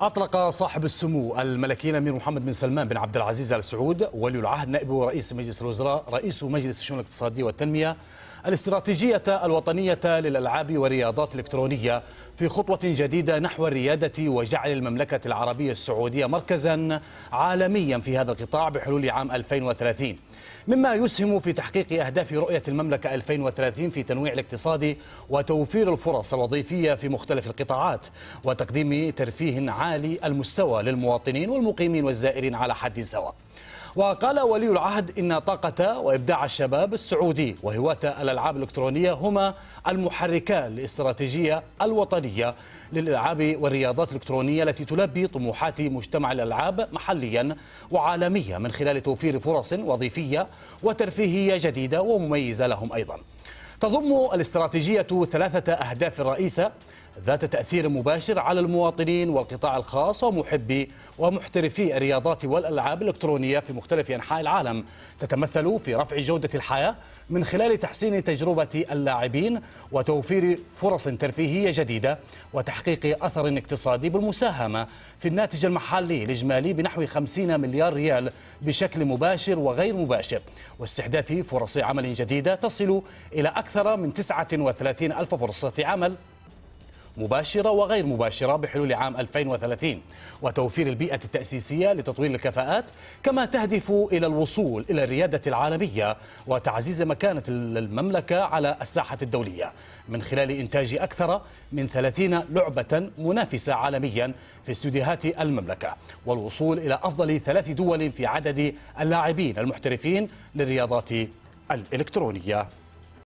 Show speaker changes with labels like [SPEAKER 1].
[SPEAKER 1] أطلق صاحب السمو الملكي الأمير محمد بن سلمان بن عبد العزيز آل سعود ولي العهد نائب رئيس مجلس الوزراء رئيس مجلس الشؤون الاقتصادية والتنمية الاستراتيجية الوطنية للألعاب والرياضات الإلكترونية في خطوة جديدة نحو الريادة وجعل المملكة العربية السعودية مركزا عالميا في هذا القطاع بحلول عام 2030 مما يسهم في تحقيق أهداف رؤية المملكة 2030 في تنويع الاقتصاد وتوفير الفرص الوظيفية في مختلف القطاعات وتقديم ترفيه عالي المستوى للمواطنين والمقيمين والزائرين على حد سواء وقال ولي العهد إن طاقة وإبداع الشباب السعودي وهواة الألعاب الإلكترونية هما المحركان الاستراتيجية الوطنية للألعاب والرياضات الإلكترونية التي تلبي طموحات مجتمع الألعاب محليا وعالميا من خلال توفير فرص وظيفية وترفيهية جديدة ومميزة لهم أيضا تضم الاستراتيجية ثلاثة أهداف رئيسة ذات تأثير مباشر على المواطنين والقطاع الخاص ومحبي ومحترفي الرياضات والألعاب الإلكترونية في مختلف أنحاء العالم تتمثل في رفع جودة الحياة من خلال تحسين تجربة اللاعبين وتوفير فرص ترفيهية جديدة وتحقيق أثر اقتصادي بالمساهمة في الناتج المحلي الإجمالي بنحو 50 مليار ريال بشكل مباشر وغير مباشر واستحداث فرص عمل جديدة تصل إلى أكثر من 39 ألف فرصة عمل مباشرة وغير مباشرة بحلول عام 2030 وتوفير البيئة التأسيسية لتطوير الكفاءات كما تهدف إلى الوصول إلى الريادة العالمية وتعزيز مكانة المملكة على الساحة الدولية من خلال إنتاج أكثر من 30 لعبة منافسة عالميا في استديوهات المملكة والوصول إلى أفضل ثلاث دول في عدد اللاعبين المحترفين للرياضات الإلكترونية